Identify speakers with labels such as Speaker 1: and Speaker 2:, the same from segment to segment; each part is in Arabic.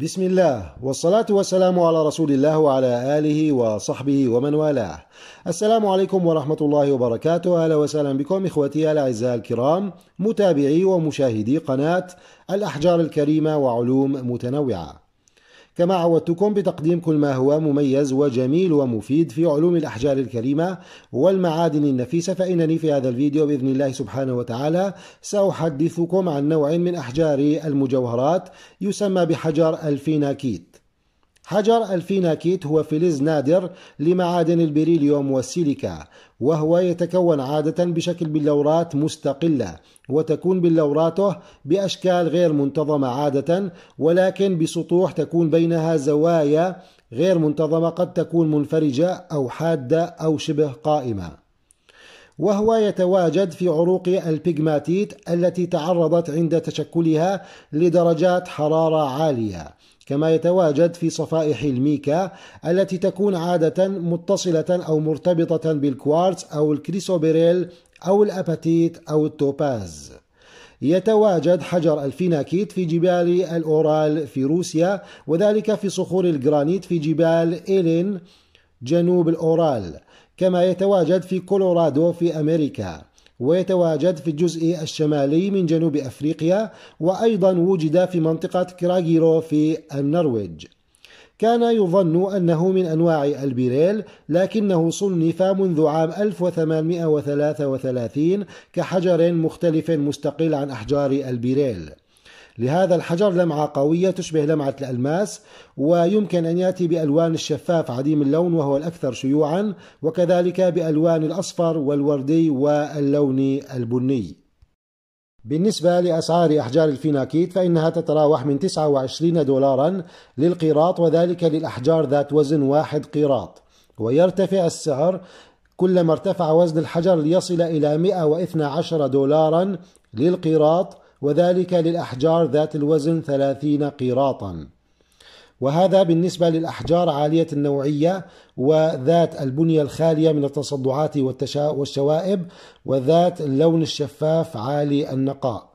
Speaker 1: بسم الله والصلاة والسلام على رسول الله وعلى آله وصحبه ومن والاه السلام عليكم ورحمة الله وبركاته أهلا وسهلا بكم إخوتي الأعزاء الكرام متابعي ومشاهدي قناة الأحجار الكريمة وعلوم متنوعة كما عودتكم بتقديم كل ما هو مميز وجميل ومفيد في علوم الأحجار الكريمة والمعادن النفيسة فإنني في هذا الفيديو بإذن الله سبحانه وتعالى سأحدثكم عن نوع من أحجار المجوهرات يسمى بحجر الفيناكيت حجر الفيناكيت هو فلز نادر لمعادن البريليوم والسيليكا وهو يتكون عادة بشكل بلورات مستقلة وتكون بلوراته بأشكال غير منتظمة عادة ولكن بسطوح تكون بينها زوايا غير منتظمة قد تكون منفرجة أو حادة أو شبه قائمة وهو يتواجد في عروق البيجماتيت التي تعرضت عند تشكلها لدرجات حرارة عالية كما يتواجد في صفائح الميكا التي تكون عادة متصلة أو مرتبطة بالكوارتز أو الكريسوبيريل أو الأباتيت أو التوباز يتواجد حجر الفيناكيت في جبال الأورال في روسيا وذلك في صخور الجرانيت في جبال إيلين جنوب الأورال كما يتواجد في كولورادو في أمريكا ويتواجد في الجزء الشمالي من جنوب أفريقيا وأيضا وجد في منطقة كراغيرو في النرويج كان يظن أنه من أنواع البيريل لكنه صنف منذ عام 1833 كحجر مختلف مستقل عن أحجار البيريل لهذا الحجر لمعة قوية تشبه لمعة الألماس ويمكن أن يأتي بألوان الشفاف عديم اللون وهو الأكثر شيوعا وكذلك بألوان الأصفر والوردي واللون البني بالنسبة لأسعار أحجار الفيناكيت فإنها تتراوح من 29 دولارا للقيراط وذلك للأحجار ذات وزن واحد قيراط ويرتفع السعر كلما ارتفع وزن الحجر ليصل إلى 112 دولارا للقيراط وذلك للأحجار ذات الوزن ثلاثين قيراطا وهذا بالنسبة للأحجار عالية النوعية وذات البنية الخالية من التصدعات والشوائب وذات اللون الشفاف عالي النقاء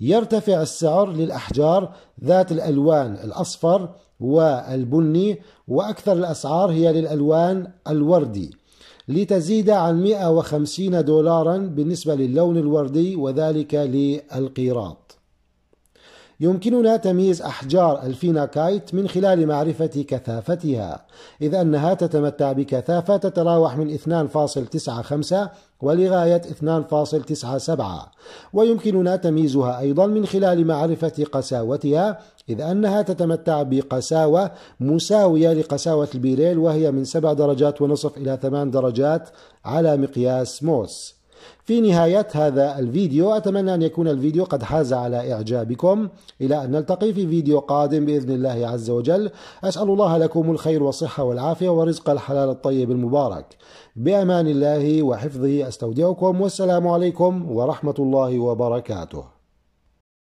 Speaker 1: يرتفع السعر للأحجار ذات الألوان الأصفر والبني وأكثر الأسعار هي للألوان الوردي لتزيد عن 150 دولارا بالنسبة للون الوردي وذلك للقيراط يمكننا تمييز أحجار الفيناكايت من خلال معرفة كثافتها إذ أنها تتمتع بكثافة تتراوح من 2.95 ولغاية 2.97 ويمكننا تمييزها أيضا من خلال معرفة قساوتها إذ أنها تتمتع بقساوة مساوية لقساوة البيريل وهي من 7 درجات ونصف إلى 8 درجات على مقياس موس في نهاية هذا الفيديو أتمنى أن يكون الفيديو قد حاز على إعجابكم إلى أن نلتقي في فيديو قادم بإذن الله عز وجل أسأل الله لكم الخير والصحة والعافية ورزق الحلال الطيب المبارك بأمان الله وحفظه أستودعكم والسلام عليكم ورحمة الله وبركاته